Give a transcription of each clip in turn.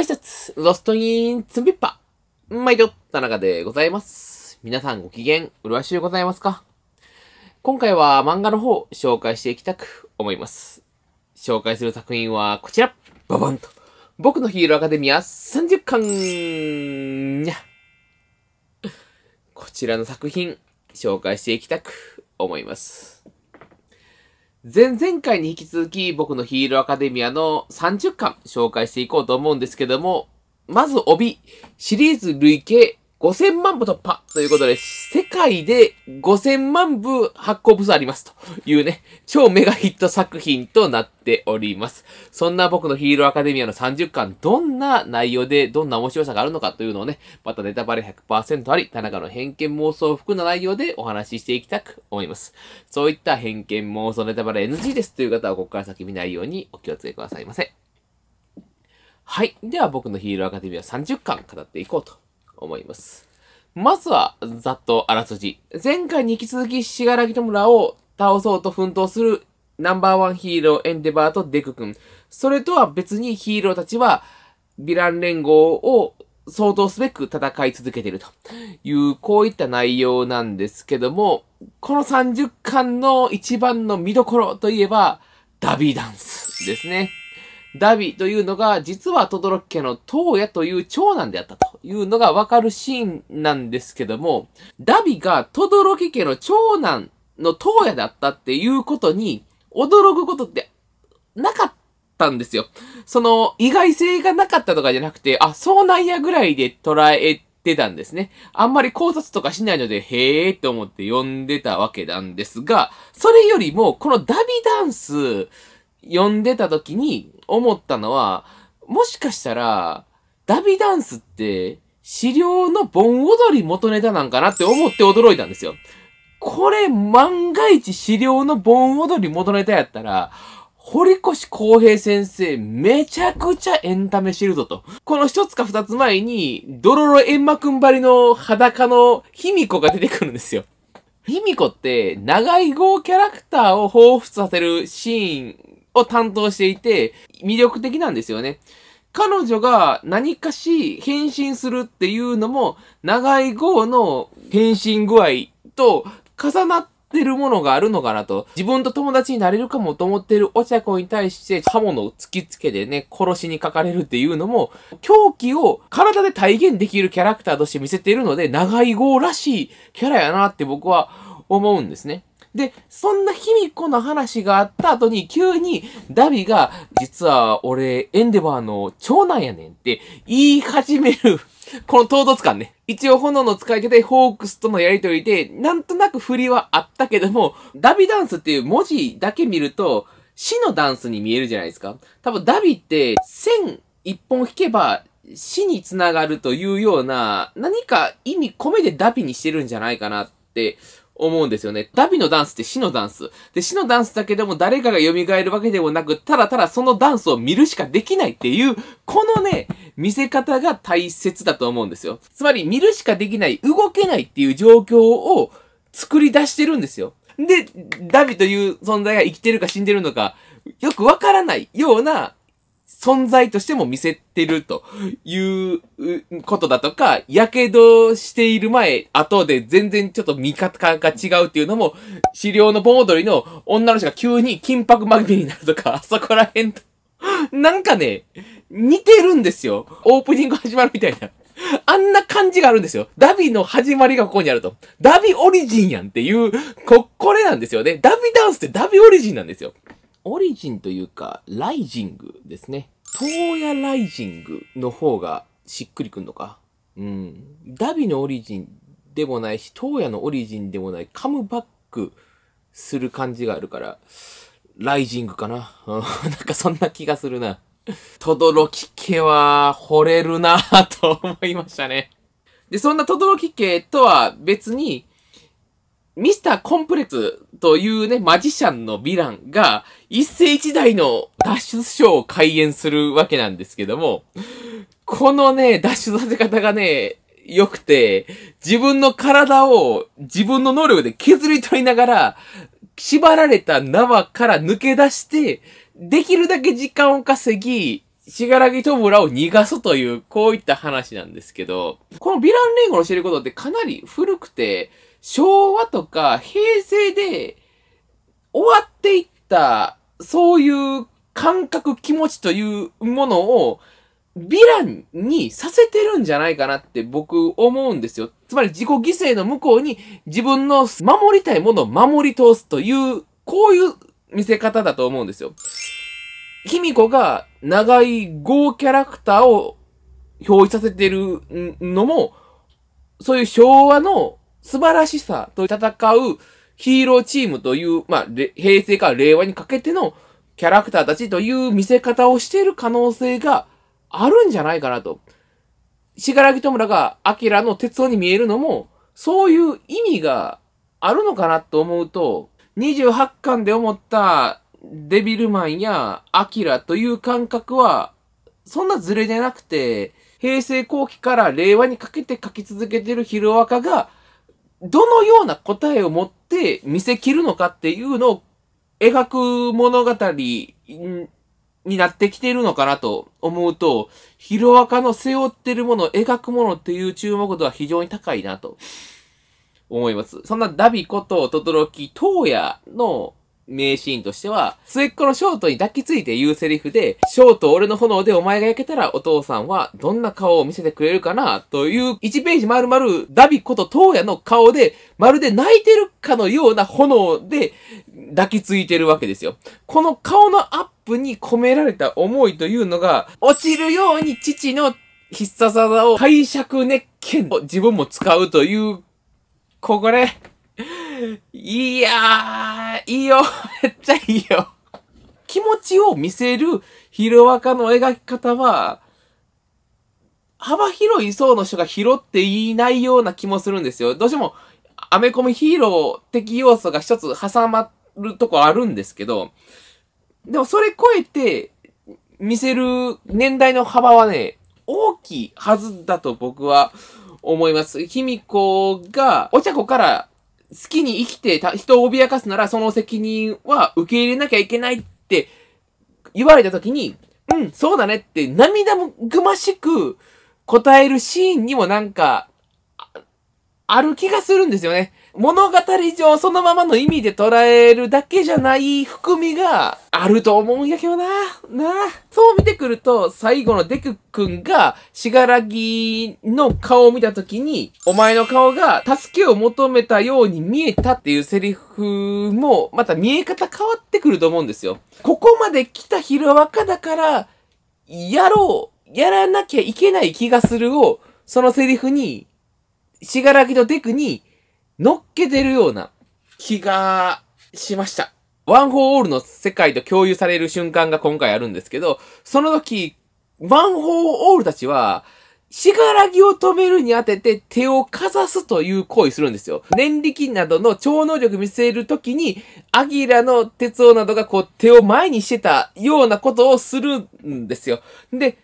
挨拶、ロストイン、ツンピッパ。毎度、田中でございます。皆さんご機嫌、麗しゅうございますか今回は漫画の方、紹介していきたく思います。紹介する作品はこちら、ババンと。僕のヒーローアカデミア30巻にゃ。こちらの作品、紹介していきたく思います。前々回に引き続き僕のヒーローアカデミアの30巻紹介していこうと思うんですけども、まず帯、シリーズ累計5000万部突破ということで、世界で5000万部発行部数ありますというね、超メガヒット作品となっております。そんな僕のヒーローアカデミアの30巻、どんな内容でどんな面白さがあるのかというのをね、またネタバレ100%あり、田中の偏見妄想を含んだ内容でお話ししていきたく思います。そういった偏見妄想ネタバレ NG ですという方は、ここから先見ないようにお気をつけくださいませ。はい。では僕のヒーローアカデミア30巻語っていこうと思います。まずは、ざっとあらすじ。前回に引き続き、しがらぎと村を倒そうと奮闘するナンバーワンヒーローエンデバーとデク君。それとは別にヒーローたちは、ヴィラン連合を相当すべく戦い続けているという、こういった内容なんですけども、この30巻の一番の見どころといえば、ダビーダンスですね。ダビというのが、実は轟家の東野という長男であったというのがわかるシーンなんですけども、ダビが轟家の長男の東野だったっていうことに、驚くことってなかったんですよ。その、意外性がなかったとかじゃなくて、あ、そうなんやぐらいで捉えてたんですね。あんまり考察とかしないので、へえーと思って呼んでたわけなんですが、それよりも、このダビダンス読んでた時に思ったのは、もしかしたら、ダビダンスって、資料の盆踊り元ネタなんかなって思って驚いたんですよ。これ、万が一資料の盆踊り元ネタやったら、堀越公平先生、めちゃくちゃエンタメシてるぞと。この一つか二つ前に、ドロロエンマくんばりの裸の卑弥呼が出てくるんですよ。卑弥呼って、長い号キャラクターを彷彿させるシーンを担当していて、魅力的なんですよね。彼女が何かし変身するっていうのも、長い号の変身具合と重なってるものがあるのかなと。自分と友達になれるかもと思ってるお茶子に対して刃物を突きつけてね、殺しにかかれるっていうのも、狂気を体で体現できるキャラクターとして見せているので、長い号らしいキャラやなって僕は思うんですね。で、そんな卑弥呼の話があった後に、急にダビが、実は俺、エンデバーの長男やねんって言い始める この唐突感ね。一応炎の使い手でホークスとのやりとりで、なんとなく振りはあったけども、ダビダンスっていう文字だけ見ると、死のダンスに見えるじゃないですか。多分ダビって、線一本引けば、死につながるというような、何か意味込めてダビにしてるんじゃないかなって思うんですよね。ダビのダンスって死のダンス。で、死のダンスだけでも誰かが蘇るわけでもなく、ただただそのダンスを見るしかできないっていう、このね、見せ方が大切だと思うんですよ。つまり、見るしかできない、動けないっていう状況を作り出してるんですよ。で、ダビという存在が生きてるか死んでるのか、よくわからないような存在としても見せてるということだとか、やけどしている前、後で全然ちょっと見方が違うっていうのも、資料の盆踊りの女の人が急に金箔まみれになるとか、あ そこら辺と、なんかね、似てるんですよ。オープニング始まるみたいな。あんな感じがあるんですよ。ダビの始まりがここにあると。ダビオリジンやんっていう、こ、これなんですよね。ダビダンスってダビオリジンなんですよ。オリジンというか、ライジングですね。東野ライジングの方がしっくりくんのか。うん。ダビのオリジンでもないし、東野のオリジンでもない、カムバックする感じがあるから、ライジングかな。なんかそんな気がするな。とどろき家は惚れるなぁと思いましたね。で、そんなとどろき家とは別に、ミスターコンプレッツというね、マジシャンのヴィランが、一世一代の脱出ショーを開演するわけなんですけども、このね、脱出させ方がね、良くて、自分の体を自分の能力で削り取りながら、縛られた縄から抜け出して、できるだけ時間を稼ぎ、しがらぎと村を逃がすという、こういった話なんですけど、このヴィラン連合の知ることってかなり古くて、昭和とか平成で終わっていった、そういう感覚、気持ちというものを、ヴィランにさせてるんじゃないかなって僕思うんですよ。つまり自己犠牲の向こうに自分の守りたいものを守り通すという、こういう見せ方だと思うんですよ。卑弥呼が長い豪キャラクターを表示させてるのも、そういう昭和の素晴らしさと戦うヒーローチームという、まあ、平成から令和にかけてのキャラクターたちという見せ方をしている可能性があるんじゃないかなと。しがらぎとむらがアキラの鉄夫に見えるのも、そういう意味があるのかなと思うと、28巻で思ったデビルマンやアキラという感覚は、そんなズレじゃなくて、平成後期から令和にかけて書き続けてるヒロアカが、どのような答えを持って見せ切るのかっていうのを描く物語になってきているのかなと思うと、ヒロアカの背負ってるもの、描くものっていう注目度は非常に高いなと思います。そんなダビことトトロキ、トーヤの名シーンとしては、末っ子のショートに抱きついて言うセリフで、ショート俺の炎でお前が焼けたらお父さんはどんな顔を見せてくれるかな、という1ページ丸々ダビこと東野の顔で、まるで泣いてるかのような炎で抱きついてるわけですよ。この顔のアップに込められた思いというのが、落ちるように父の必殺技を解釈熱拳を自分も使うという、ここね。いやー、いいよ。めっちゃいいよ。気持ちを見せるヒロアカの描き方は、幅広い層の人が拾っていないような気もするんですよ。どうしても、アメコミヒーロー的要素が一つ挟まるとこあるんですけど、でもそれ超えて見せる年代の幅はね、大きいはずだと僕は思います。卑弥呼がお茶子から好きに生きてた人を脅かすならその責任は受け入れなきゃいけないって言われた時に、うん、そうだねって涙もぐましく答えるシーンにもなんか、ある気がするんですよね。物語上そのままの意味で捉えるだけじゃない含みがあると思うんやけどな。なあ。そう見てくると、最後のデク君が、しがらぎの顔を見たときに、お前の顔が助けを求めたように見えたっていうセリフも、また見え方変わってくると思うんですよ。ここまで来たヒロアカだから、やろう、やらなきゃいけない気がするを、そのセリフに、しがらぎとデクに乗っけてるような気がしました。ワン・フォー・オールの世界と共有される瞬間が今回あるんですけど、その時、ワン・フォー・オールたちは、しがらを止めるに当てて手をかざすという行為するんですよ。念力などの超能力見せるときに、アギラの鉄王などがこう手を前にしてたようなことをするんですよ。で、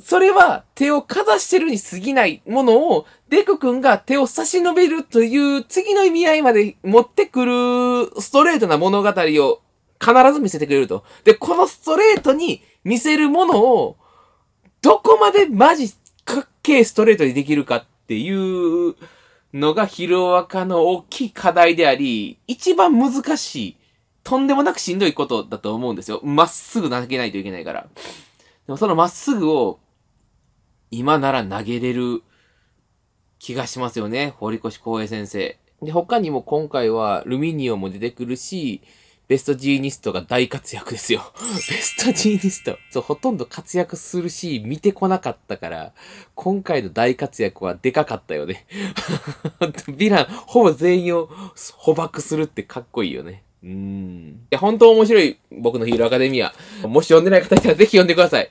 それは手をかざしてるに過ぎないものを、デク君が手を差し伸べるという次の意味合いまで持ってくるストレートな物語を必ず見せてくれると。で、このストレートに見せるものを、どこまでマジかっけえストレートにできるかっていうのがヒロアカの大きい課題であり、一番難しい、とんでもなくしんどいことだと思うんですよ。まっすぐ投げないといけないから。でもそのまっすぐを、今なら投げれる気がしますよね。堀越光平先生。で、他にも今回はルミニオンも出てくるし、ベストジーニストが大活躍ですよ。ベストジーニスト。そう、ほとんど活躍するし、見てこなかったから、今回の大活躍はでかかったよね。ヴ ィラン、ほぼ全員を捕獲するってかっこいいよね。うん。いや、本当面白い僕のヒーローアカデミア。もし読んでない方いたらぜひ読んでください。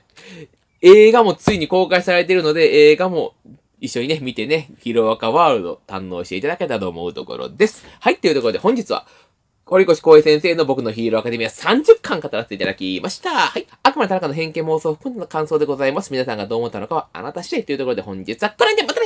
映画もついに公開されているので、映画も一緒にね、見てね、ヒロアカワールド堪能していただけたと思うところです。はい、というところで本日は、堀越光平先生の僕のヒーローアカデミア30巻語らせていただきました。はい。あくまで田中の偏見妄想含んだ感想でございます。皆さんがどう思ったのかはあなた次第というところで本日はこれでまた